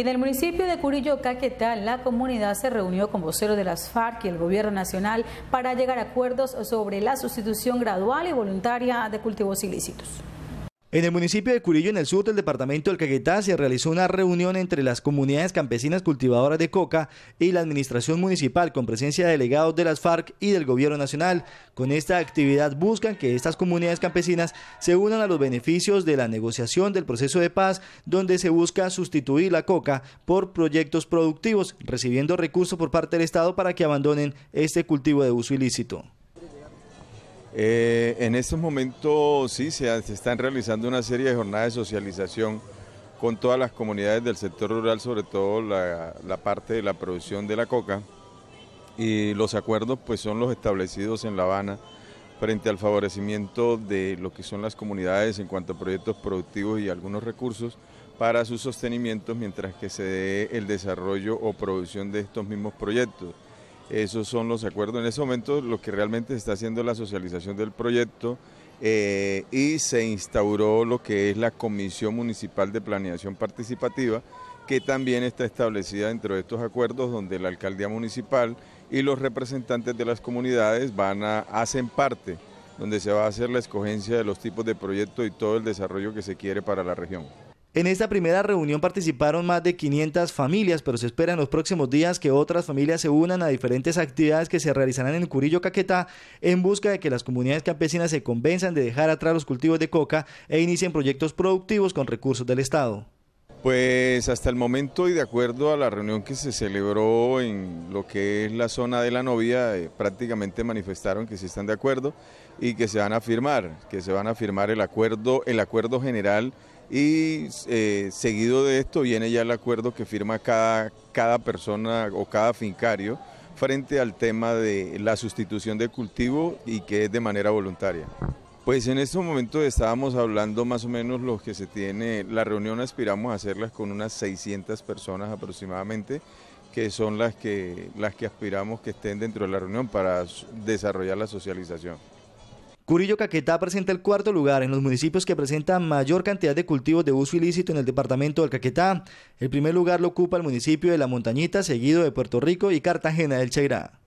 Y en el municipio de Curillo, Caquetá, la comunidad se reunió con voceros de las FARC y el gobierno nacional para llegar a acuerdos sobre la sustitución gradual y voluntaria de cultivos ilícitos. En el municipio de Curillo, en el sur del departamento del Caquetá, se realizó una reunión entre las comunidades campesinas cultivadoras de coca y la administración municipal con presencia de delegados de las FARC y del gobierno nacional. Con esta actividad buscan que estas comunidades campesinas se unan a los beneficios de la negociación del proceso de paz, donde se busca sustituir la coca por proyectos productivos, recibiendo recursos por parte del Estado para que abandonen este cultivo de uso ilícito. Eh, en estos momentos sí se, están realizando una serie de jornadas de socialización con todas las comunidades del sector rural, sobre todo la, parte de la producción de la coca. Y los acuerdos pues son los establecidos en La Habana frente al favorecimiento de lo que son las comunidades en cuanto a proyectos productivos y algunos recursos para su sostenimiento mientras que se dé el desarrollo o producción de estos mismos proyectos. Esos son los acuerdos. En ese momento lo que realmente se está haciendo es la socialización del proyecto eh, y se instauró lo que es la Comisión Municipal de Planeación Participativa, que también está establecida dentro de estos acuerdos donde la alcaldía municipal y los representantes de las comunidades van a, hacen parte, donde se va a hacer la escogencia de los tipos de proyectos y todo el desarrollo que se quiere para la región. En esta primera reunión participaron más de 500 familias, pero se espera en los próximos días que otras familias se unan a diferentes actividades que se realizarán en Curillo Caquetá en busca de que las comunidades campesinas se convenzan de dejar atrás los cultivos de coca e inicien proyectos productivos con recursos del Estado. Pues hasta el momento y de acuerdo a la reunión que se celebró en lo que es la zona de la novia, eh, prácticamente manifestaron que sí están de acuerdo y que se van a firmar, que se van a firmar el acuerdo, el acuerdo general y eh, seguido de esto viene ya el acuerdo que firma cada, persona o cada fincario frente al tema de la sustitución de cultivo y que es de manera voluntaria. Pues en estos momentos estábamos hablando más o menos los que se tiene, la reunión aspiramos a hacerlas con unas 600 personas aproximadamente, que son las las que aspiramos que estén dentro de la reunión para desarrollar la socialización. Curillo Caquetá presenta el cuarto lugar en los municipios que presentan mayor cantidad de cultivos de uso ilícito en el departamento del Caquetá. El primer lugar lo ocupa el municipio de La Montañita, seguido de Puerto Rico y Cartagena del Cheirá.